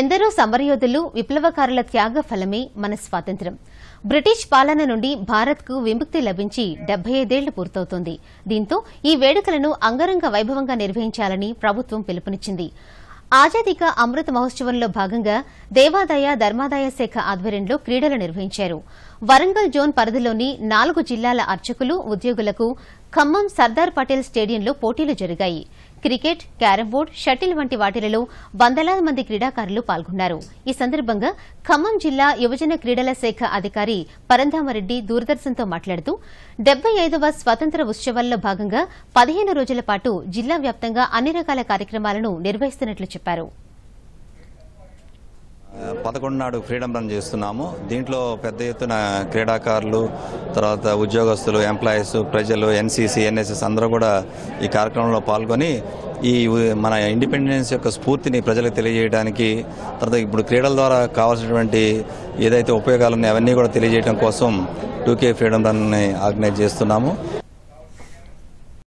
ఎందరో సమరయోధులు విప్లవకారుల త్యాగ ఫలమే మన స్వాతంత్ర్యం బ్రిటిష్ పాలన నుండి భారత్కు విముక్తి లభించి డెబ్బై ఐదేళ్లు పూర్తవుతోంది దీంతో ఈ వేడుకలను అంగరంగ వైభవంగా నిర్వహించాలని ప్రభుత్వం పిలుపునిచ్చింది ఆజాదీకా అమృత మహోత్సవంలో భాగంగా దేవాదాయ ధర్మాదాయ శాఖ ఆధ్వర్యంలో క్రీడలు నిర్వహించారు వరంగల్ జోన్ పరిధిలోని నాలుగు జిల్లాల అర్చకులు ఉద్యోగులకు ఖమ్మం సర్దార్ పటేల్ స్టేడియంలో పోటీలు జరిగాయి క్రికెట్ క్యారం బోర్డ్ షటిల్ వంటి వాటిలలో వందలాది మంది క్రీడాకారులు పాల్గొన్నారు ఈ సందర్భంగా ఖమ్మం జిల్లా యువజన క్రీడల శాఖ అధికారి పరంధామరెడ్డి దూరదర్శన్తో మాట్లాడుతూ డెబ్బై ఐదవ స్వాతంత్ర ఉత్సవాల్లో భాగంగా పదిహేను రోజుల పాటు జిల్లా వ్యాప్తంగా అన్ని రకాల కార్యక్రమాలను నిర్వహిస్తున్నట్లు చెప్పారు పదకొండు నాడు ఫ్రీడమ్ రన్ చేస్తున్నాము దీంట్లో పెద్ద ఎత్తున క్రీడాకారులు తర్వాత ఉద్యోగస్తులు ఎంప్లాయీస్ ప్రజలు ఎన్సీసీ ఎన్ఎస్ఎస్ అందరూ కూడా ఈ కార్యక్రమంలో పాల్గొని ఈ మన ఇండిపెండెన్స్ యొక్క స్ఫూర్తిని ప్రజలకు తెలియజేయడానికి తర్వాత ఇప్పుడు క్రీడల ద్వారా కావాల్సినటువంటి ఏదైతే ఉపయోగాలు ఉన్నాయో అవన్నీ కూడా తెలియజేయడం కోసం టూకే ఫ్రీడమ్ రన్ని ఆర్గనైజ్ చేస్తున్నాము